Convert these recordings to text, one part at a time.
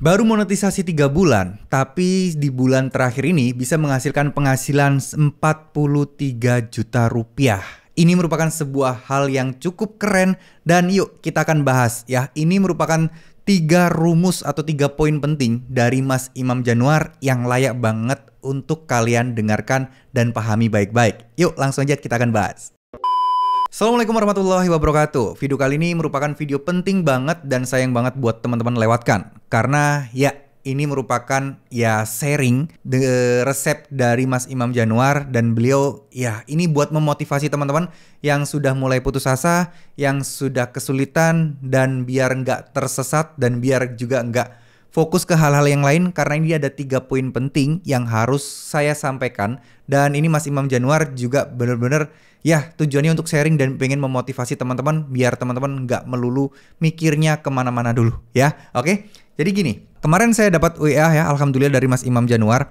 Baru monetisasi 3 bulan, tapi di bulan terakhir ini bisa menghasilkan penghasilan 43 juta rupiah. Ini merupakan sebuah hal yang cukup keren dan yuk kita akan bahas ya. Ini merupakan tiga rumus atau tiga poin penting dari Mas Imam Januar yang layak banget untuk kalian dengarkan dan pahami baik-baik. Yuk langsung aja kita akan bahas. Assalamualaikum warahmatullahi wabarakatuh. Video kali ini merupakan video penting banget dan sayang banget buat teman-teman lewatkan karena ya ini merupakan ya sharing the resep dari Mas Imam Januar dan beliau ya ini buat memotivasi teman-teman yang sudah mulai putus asa, yang sudah kesulitan dan biar nggak tersesat dan biar juga nggak fokus ke hal-hal yang lain karena ini ada tiga poin penting yang harus saya sampaikan dan ini Mas Imam Januar juga benar-benar ya tujuannya untuk sharing dan pengen memotivasi teman-teman biar teman-teman nggak melulu mikirnya kemana-mana dulu ya oke jadi gini kemarin saya dapat WA ya alhamdulillah dari Mas Imam Januar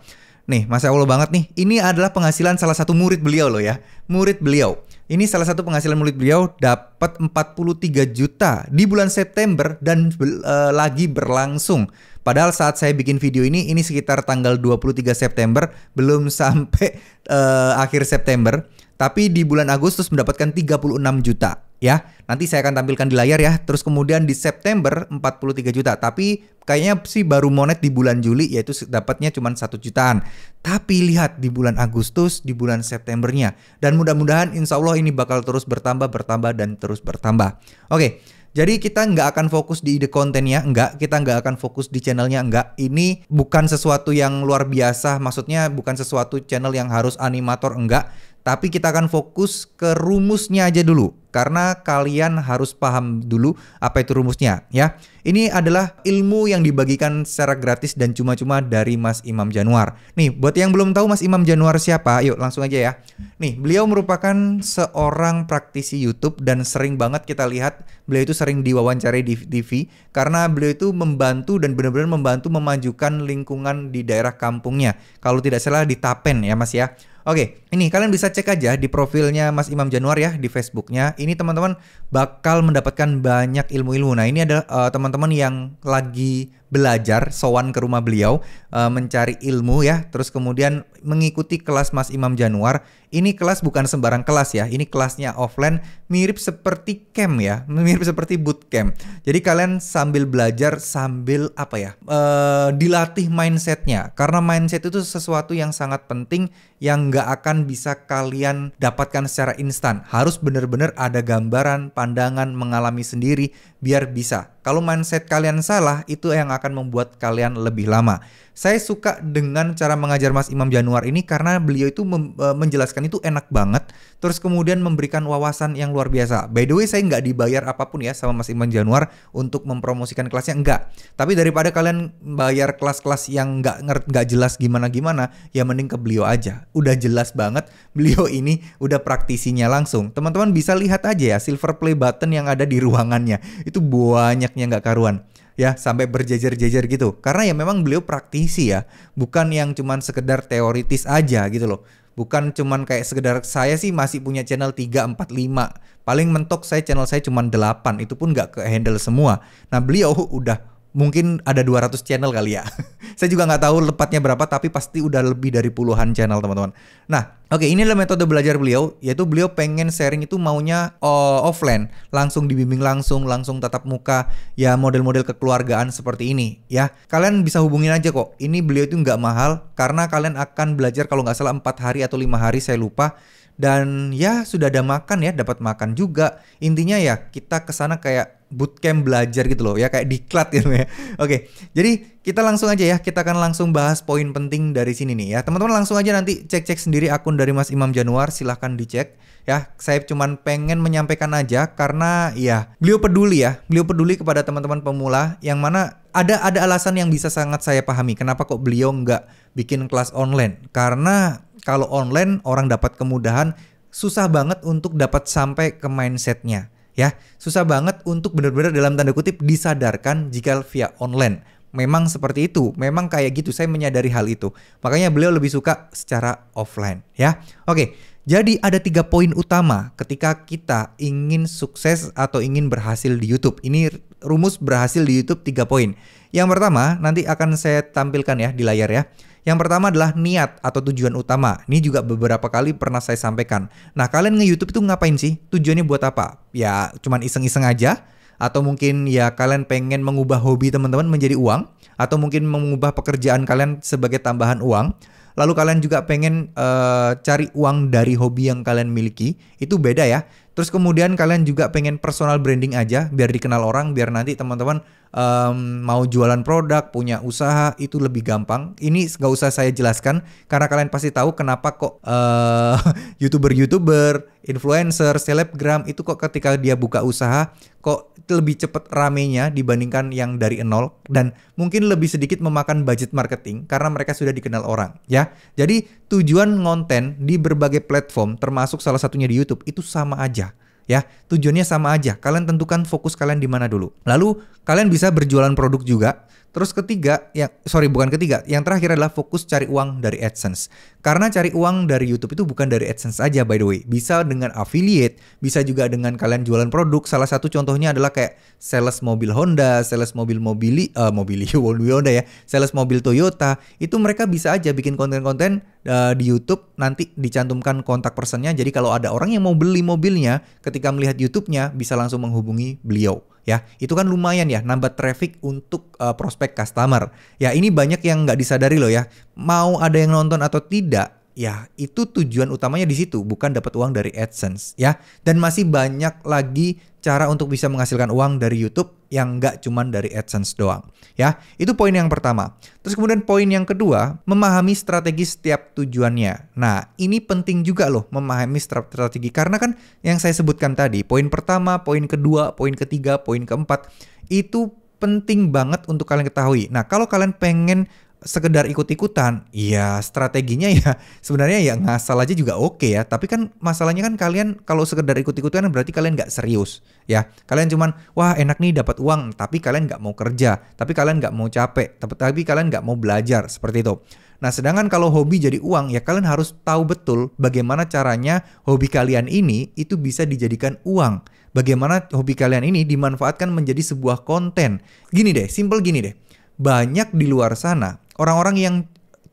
Nih, Mas Allah banget nih. Ini adalah penghasilan salah satu murid beliau loh ya. Murid beliau. Ini salah satu penghasilan mulut beliau dapat 43 juta di bulan September dan e, lagi berlangsung. Padahal saat saya bikin video ini ini sekitar tanggal 23 September belum sampai e, akhir September. Tapi di bulan Agustus mendapatkan 36 juta ya. Nanti saya akan tampilkan di layar ya. Terus kemudian di September 43 juta. Tapi kayaknya sih baru monet di bulan Juli yaitu dapatnya cuma satu jutaan. Tapi lihat di bulan Agustus, di bulan Septembernya. Dan mudah-mudahan insya Allah ini bakal terus bertambah, bertambah, dan terus bertambah. Oke. Jadi kita nggak akan fokus di ide kontennya, enggak. Kita nggak akan fokus di channelnya, enggak. Ini bukan sesuatu yang luar biasa, maksudnya bukan sesuatu channel yang harus animator, enggak. Tapi kita akan fokus ke rumusnya aja dulu karena kalian harus paham dulu apa itu rumusnya ya. Ini adalah ilmu yang dibagikan secara gratis dan cuma-cuma dari Mas Imam Januar. Nih, buat yang belum tahu Mas Imam Januar siapa, yuk langsung aja ya. Nih, beliau merupakan seorang praktisi YouTube dan sering banget kita lihat beliau itu sering diwawancarai di TV karena beliau itu membantu dan benar-benar membantu memajukan lingkungan di daerah kampungnya. Kalau tidak salah di Tapen ya Mas ya. Oke, ini kalian bisa cek aja di profilnya Mas Imam Januar ya di Facebooknya. Ini teman-teman bakal mendapatkan banyak ilmu-ilmu. Nah ini ada teman eh, teman-teman yang lagi belajar sowan ke rumah beliau uh, mencari ilmu ya terus kemudian mengikuti kelas Mas Imam Januar ini kelas bukan sembarang kelas ya ini kelasnya offline mirip seperti camp ya mirip seperti bootcamp jadi kalian sambil belajar sambil apa ya uh, dilatih mindsetnya karena mindset itu sesuatu yang sangat penting yang nggak akan bisa kalian dapatkan secara instan harus bener-bener ada gambaran pandangan mengalami sendiri biar bisa kalau mindset kalian salah, itu yang akan membuat kalian lebih lama. Saya suka dengan cara mengajar Mas Imam Januar ini karena beliau itu e, menjelaskan itu enak banget, terus kemudian memberikan wawasan yang luar biasa. By the way, saya nggak dibayar apapun ya sama Mas Imam Januar untuk mempromosikan kelasnya, nggak. Tapi daripada kalian bayar kelas-kelas yang nggak nggak jelas gimana-gimana, ya mending ke beliau aja. Udah jelas banget, beliau ini udah praktisinya langsung. Teman-teman bisa lihat aja ya silver play button yang ada di ruangannya. Itu banyak banyaknya nggak karuan ya sampai berjejer-jejer gitu karena ya memang beliau praktisi ya bukan yang cuman sekedar teoritis aja gitu loh bukan cuman kayak sekedar saya sih masih punya channel 3, 4, 5 paling mentok saya channel saya cuman 8 itu pun nggak ke handle semua nah beliau udah mungkin ada 200 channel kali ya. Saya juga nggak tahu lepatnya berapa tapi pasti udah lebih dari puluhan channel teman-teman. Nah, oke okay, ini metode belajar beliau yaitu beliau pengen sharing itu maunya uh, offline, langsung dibimbing langsung, langsung tatap muka, ya model-model kekeluargaan seperti ini ya. Kalian bisa hubungin aja kok. Ini beliau itu nggak mahal karena kalian akan belajar kalau nggak salah empat hari atau lima hari saya lupa dan ya sudah ada makan ya dapat makan juga intinya ya kita kesana kayak bootcamp belajar gitu loh ya kayak diklat gitu ya. Oke, jadi kita langsung aja ya kita akan langsung bahas poin penting dari sini nih ya. Teman-teman langsung aja nanti cek-cek sendiri akun dari Mas Imam Januar silahkan dicek ya. Saya cuma pengen menyampaikan aja karena ya beliau peduli ya, beliau peduli kepada teman-teman pemula yang mana ada ada alasan yang bisa sangat saya pahami kenapa kok beliau nggak bikin kelas online karena kalau online orang dapat kemudahan susah banget untuk dapat sampai ke mindsetnya ya susah banget untuk benar-benar dalam tanda kutip disadarkan jika via online memang seperti itu memang kayak gitu saya menyadari hal itu makanya beliau lebih suka secara offline ya oke jadi ada tiga poin utama ketika kita ingin sukses atau ingin berhasil di YouTube. Ini rumus berhasil di YouTube tiga poin. Yang pertama nanti akan saya tampilkan ya di layar ya. Yang pertama adalah niat atau tujuan utama. Ini juga beberapa kali pernah saya sampaikan. Nah, kalian nge-YouTube itu ngapain sih? Tujuannya buat apa? Ya, cuman iseng-iseng aja atau mungkin ya kalian pengen mengubah hobi teman-teman menjadi uang atau mungkin mengubah pekerjaan kalian sebagai tambahan uang lalu kalian juga pengen uh, cari uang dari hobi yang kalian miliki itu beda ya Terus kemudian kalian juga pengen personal branding aja biar dikenal orang, biar nanti teman-teman um, mau jualan produk, punya usaha itu lebih gampang. Ini nggak usah saya jelaskan karena kalian pasti tahu kenapa kok youtuber uh, YouTuber -YouTuber, influencer, selebgram itu kok ketika dia buka usaha kok lebih cepat ramenya dibandingkan yang dari nol dan mungkin lebih sedikit memakan budget marketing karena mereka sudah dikenal orang ya. Jadi tujuan konten di berbagai platform termasuk salah satunya di YouTube itu sama aja ya. Tujuannya sama aja. Kalian tentukan fokus kalian di mana dulu. Lalu kalian bisa berjualan produk juga. Terus ketiga, ya sorry bukan ketiga, yang terakhir adalah fokus cari uang dari AdSense. Karena cari uang dari YouTube itu bukan dari AdSense aja by the way. Bisa dengan affiliate, bisa juga dengan kalian jualan produk. Salah satu contohnya adalah kayak sales mobil Honda, sales mobil mobili uh, mobili Honda ya, sales mobil Toyota. Itu mereka bisa aja bikin konten-konten uh, di YouTube nanti dicantumkan kontak personnya. Jadi kalau ada orang yang mau beli mobilnya ketika melihat YouTube-nya bisa langsung menghubungi beliau ya itu kan lumayan ya nambah traffic untuk uh, prospek customer ya ini banyak yang nggak disadari loh ya mau ada yang nonton atau tidak ya itu tujuan utamanya di situ bukan dapat uang dari AdSense ya dan masih banyak lagi cara untuk bisa menghasilkan uang dari YouTube yang nggak cuman dari AdSense doang ya itu poin yang pertama terus kemudian poin yang kedua memahami strategi setiap tujuannya nah ini penting juga loh memahami strategi karena kan yang saya sebutkan tadi poin pertama poin kedua poin ketiga poin keempat itu penting banget untuk kalian ketahui nah kalau kalian pengen sekedar ikut-ikutan, ya strateginya ya sebenarnya ya ngasal aja juga oke okay ya. Tapi kan masalahnya kan kalian kalau sekedar ikut-ikutan berarti kalian nggak serius ya. Kalian cuman wah enak nih dapat uang, tapi kalian nggak mau kerja, tapi kalian nggak mau capek, tapi, tapi kalian nggak mau belajar seperti itu. Nah sedangkan kalau hobi jadi uang ya kalian harus tahu betul bagaimana caranya hobi kalian ini itu bisa dijadikan uang. Bagaimana hobi kalian ini dimanfaatkan menjadi sebuah konten. Gini deh, simple gini deh. Banyak di luar sana orang-orang yang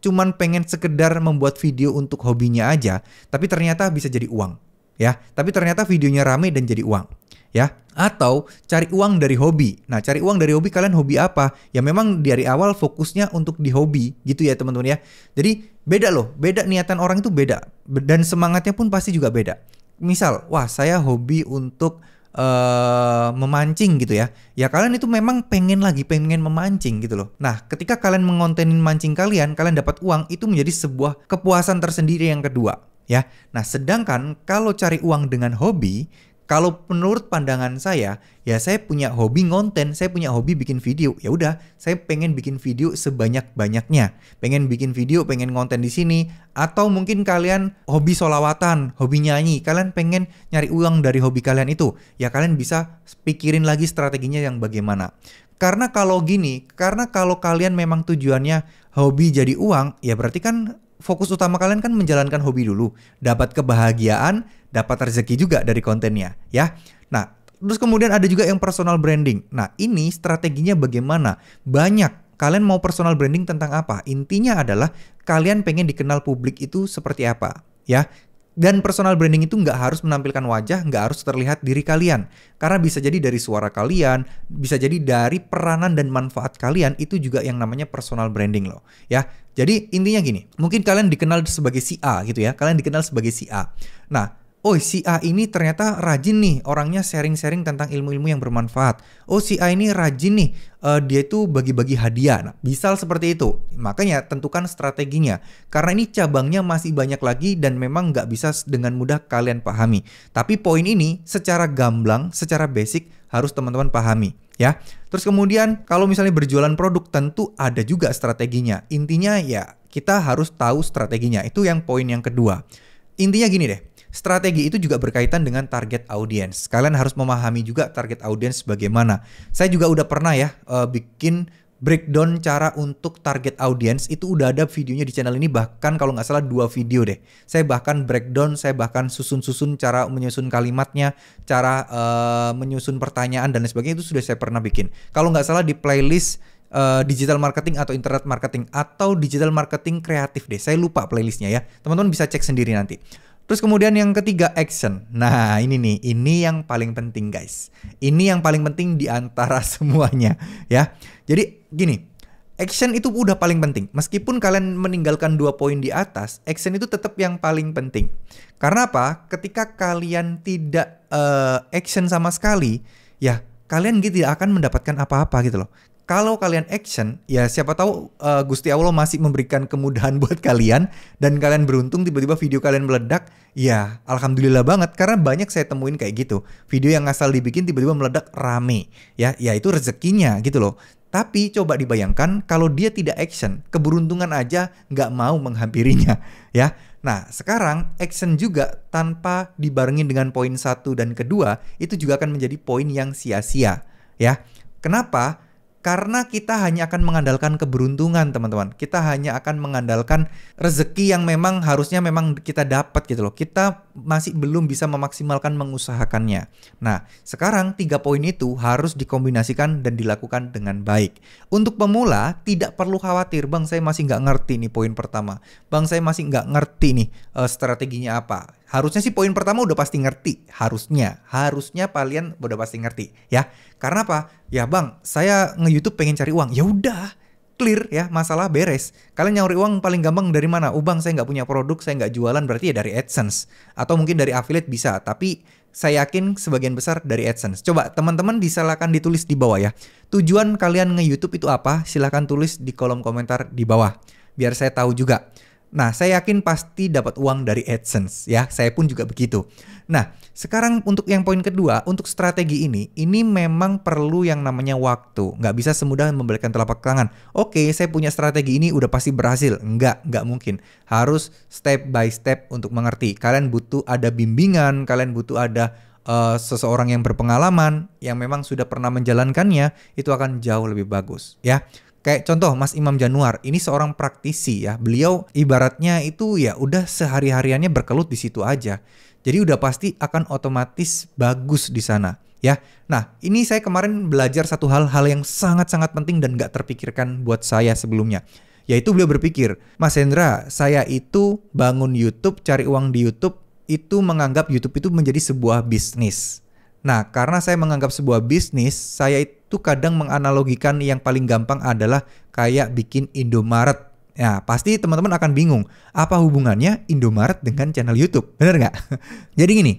cuman pengen sekedar membuat video untuk hobinya aja, tapi ternyata bisa jadi uang, ya. Tapi ternyata videonya rame dan jadi uang, ya. Atau cari uang dari hobi. Nah, cari uang dari hobi kalian hobi apa? Ya memang dari awal fokusnya untuk di hobi, gitu ya teman-teman ya. Jadi beda loh, beda niatan orang itu beda dan semangatnya pun pasti juga beda. Misal, wah saya hobi untuk uh, memancing gitu ya. Ya kalian itu memang pengen lagi pengen memancing gitu loh. Nah, ketika kalian mengontenin mancing kalian, kalian dapat uang itu menjadi sebuah kepuasan tersendiri yang kedua ya. Nah, sedangkan kalau cari uang dengan hobi, kalau menurut pandangan saya, ya saya punya hobi ngonten saya punya hobi bikin video. Ya udah, saya pengen bikin video sebanyak-banyaknya. Pengen bikin video, pengen ngonten di sini atau mungkin kalian hobi solawatan, hobi nyanyi, kalian pengen nyari uang dari hobi kalian itu. Ya kalian bisa pikirin lagi strateginya yang bagaimana. Karena kalau gini, karena kalau kalian memang tujuannya hobi jadi uang, ya berarti kan fokus utama kalian kan menjalankan hobi dulu, dapat kebahagiaan, dapat rezeki juga dari kontennya ya. Nah, terus kemudian ada juga yang personal branding. Nah, ini strateginya bagaimana? Banyak kalian mau personal branding tentang apa? Intinya adalah kalian pengen dikenal publik itu seperti apa ya. Dan personal branding itu nggak harus menampilkan wajah, nggak harus terlihat diri kalian. Karena bisa jadi dari suara kalian, bisa jadi dari peranan dan manfaat kalian, itu juga yang namanya personal branding loh. Ya, jadi intinya gini, mungkin kalian dikenal sebagai si A gitu ya, kalian dikenal sebagai si A. Nah, oh si A ini ternyata rajin nih orangnya sharing-sharing tentang ilmu-ilmu yang bermanfaat. Oh si A ini rajin nih uh, dia itu bagi-bagi hadiah. Nah, misal seperti itu. Makanya tentukan strateginya. Karena ini cabangnya masih banyak lagi dan memang nggak bisa dengan mudah kalian pahami. Tapi poin ini secara gamblang, secara basic harus teman-teman pahami ya. Terus kemudian kalau misalnya berjualan produk tentu ada juga strateginya. Intinya ya kita harus tahu strateginya. Itu yang poin yang kedua. Intinya gini deh strategi itu juga berkaitan dengan target audiens. Kalian harus memahami juga target audiens bagaimana. Saya juga udah pernah ya uh, bikin breakdown cara untuk target audience itu udah ada videonya di channel ini bahkan kalau nggak salah dua video deh. Saya bahkan breakdown, saya bahkan susun-susun cara menyusun kalimatnya, cara uh, menyusun pertanyaan dan lain sebagainya itu sudah saya pernah bikin. Kalau nggak salah di playlist eh, digital marketing atau internet marketing atau digital marketing kreatif deh. Saya lupa playlistnya ya. Teman-teman bisa cek sendiri nanti. Terus kemudian yang ketiga action. Nah ini nih, ini yang paling penting guys. Ini yang paling penting di antara semuanya ya. Jadi gini, action itu udah paling penting. Meskipun kalian meninggalkan dua poin di atas, action itu tetap yang paling penting. Karena apa? Ketika kalian tidak uh, action sama sekali, ya kalian gitu tidak akan mendapatkan apa-apa gitu loh kalau kalian action, ya siapa tahu uh, Gusti Allah masih memberikan kemudahan buat kalian dan kalian beruntung tiba-tiba video kalian meledak. Ya, alhamdulillah banget karena banyak saya temuin kayak gitu. Video yang asal dibikin tiba-tiba meledak rame. Ya, ya itu rezekinya gitu loh. Tapi coba dibayangkan kalau dia tidak action, keberuntungan aja nggak mau menghampirinya, ya. Nah, sekarang action juga tanpa dibarengin dengan poin satu dan kedua itu juga akan menjadi poin yang sia-sia, ya. Kenapa? Karena kita hanya akan mengandalkan keberuntungan, teman-teman. Kita hanya akan mengandalkan rezeki yang memang harusnya memang kita dapat gitu loh. Kita masih belum bisa memaksimalkan mengusahakannya. Nah, sekarang tiga poin itu harus dikombinasikan dan dilakukan dengan baik. Untuk pemula, tidak perlu khawatir, Bang, saya masih nggak ngerti nih poin pertama. Bang, saya masih nggak ngerti nih uh, strateginya apa harusnya sih poin pertama udah pasti ngerti, harusnya, harusnya kalian udah pasti ngerti, ya. Karena apa? Ya bang, saya nge YouTube pengen cari uang, ya udah, clear ya, masalah beres. Kalian nyari uang paling gampang dari mana? Ubang oh, bang, saya nggak punya produk, saya nggak jualan, berarti ya dari AdSense atau mungkin dari affiliate bisa, tapi saya yakin sebagian besar dari AdSense. Coba teman-teman disalahkan ditulis di bawah ya. Tujuan kalian nge-YouTube itu apa? Silahkan tulis di kolom komentar di bawah. Biar saya tahu juga. Nah, saya yakin pasti dapat uang dari AdSense ya. Saya pun juga begitu. Nah, sekarang untuk yang poin kedua, untuk strategi ini, ini memang perlu yang namanya waktu. Nggak bisa semudah membelikan telapak tangan. Oke, saya punya strategi ini udah pasti berhasil. Nggak, nggak mungkin. Harus step by step untuk mengerti. Kalian butuh ada bimbingan, kalian butuh ada uh, seseorang yang berpengalaman, yang memang sudah pernah menjalankannya, itu akan jauh lebih bagus ya. Kayak contoh Mas Imam Januar, ini seorang praktisi ya. Beliau ibaratnya itu ya udah sehari-hariannya berkelut di situ aja. Jadi udah pasti akan otomatis bagus di sana ya. Nah, ini saya kemarin belajar satu hal hal yang sangat-sangat penting dan gak terpikirkan buat saya sebelumnya. Yaitu beliau berpikir, Mas Hendra, saya itu bangun YouTube, cari uang di YouTube, itu menganggap YouTube itu menjadi sebuah bisnis. Nah, karena saya menganggap sebuah bisnis, saya itu kadang menganalogikan yang paling gampang adalah kayak bikin Indomaret. Ya, pasti teman-teman akan bingung, apa hubungannya Indomaret dengan channel YouTube? Bener nggak? Jadi gini,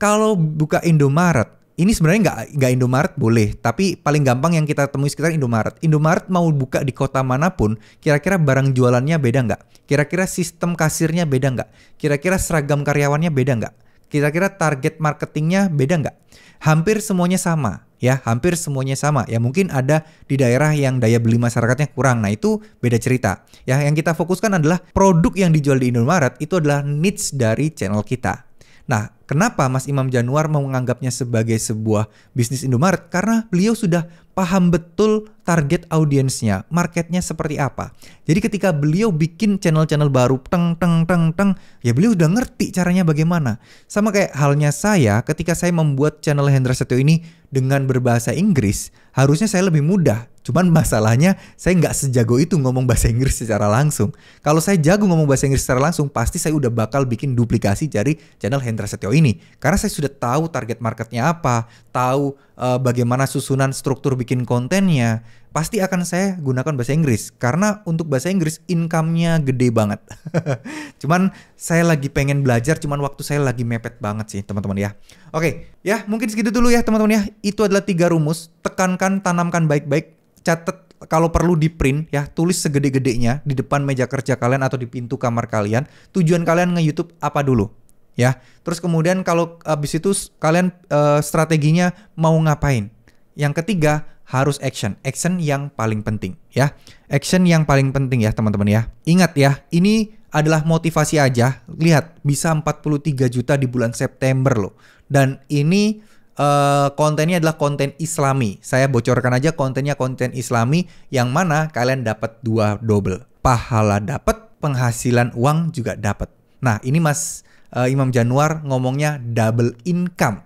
kalau buka Indomaret, ini sebenarnya nggak nggak Indomaret boleh, tapi paling gampang yang kita temui sekitar Indomaret. Indomaret mau buka di kota manapun, kira-kira barang jualannya beda nggak? Kira-kira sistem kasirnya beda nggak? Kira-kira seragam karyawannya beda nggak? kira-kira target marketingnya beda nggak? Hampir semuanya sama ya, hampir semuanya sama. Ya mungkin ada di daerah yang daya beli masyarakatnya kurang. Nah, itu beda cerita. Ya, yang kita fokuskan adalah produk yang dijual di Indomaret itu adalah niche dari channel kita. Nah, kenapa Mas Imam Januar menganggapnya sebagai sebuah bisnis Indomaret? Karena beliau sudah paham betul target audiensnya, marketnya seperti apa. Jadi ketika beliau bikin channel-channel baru, teng teng teng teng, ya beliau udah ngerti caranya bagaimana. Sama kayak halnya saya ketika saya membuat channel Hendra Setio ini dengan berbahasa Inggris, harusnya saya lebih mudah. Cuman masalahnya saya nggak sejago itu ngomong bahasa Inggris secara langsung. Kalau saya jago ngomong bahasa Inggris secara langsung, pasti saya udah bakal bikin duplikasi dari channel Hendra Setio ini. Karena saya sudah tahu target marketnya apa, tahu uh, bagaimana susunan struktur bikin bikin kontennya pasti akan saya gunakan bahasa Inggris karena untuk bahasa Inggris income-nya gede banget. cuman saya lagi pengen belajar cuman waktu saya lagi mepet banget sih teman-teman ya. Oke, ya mungkin segitu dulu ya teman-teman ya. Itu adalah tiga rumus, tekankan, tanamkan baik-baik, catat kalau perlu di print ya tulis segede-gedenya di depan meja kerja kalian atau di pintu kamar kalian tujuan kalian nge YouTube apa dulu ya terus kemudian kalau habis itu kalian uh, strateginya mau ngapain yang ketiga harus action, action yang paling penting ya. Action yang paling penting ya teman-teman ya. Ingat ya, ini adalah motivasi aja. Lihat, bisa 43 juta di bulan September loh. Dan ini uh, kontennya adalah konten islami. Saya bocorkan aja kontennya konten islami yang mana kalian dapat dua double. Pahala dapat, penghasilan uang juga dapat. Nah, ini Mas uh, Imam Januar ngomongnya double income.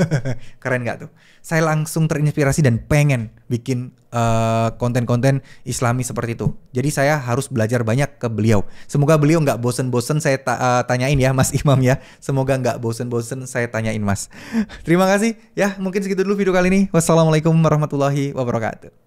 Keren nggak tuh? saya langsung terinspirasi dan pengen bikin uh, konten-konten Islami seperti itu. Jadi saya harus belajar banyak ke beliau. Semoga beliau nggak bosen-bosen saya ta uh, tanyain ya Mas Imam ya. Semoga nggak bosen-bosen saya tanyain Mas. Terima kasih ya. Mungkin segitu dulu video kali ini. Wassalamualaikum warahmatullahi wabarakatuh.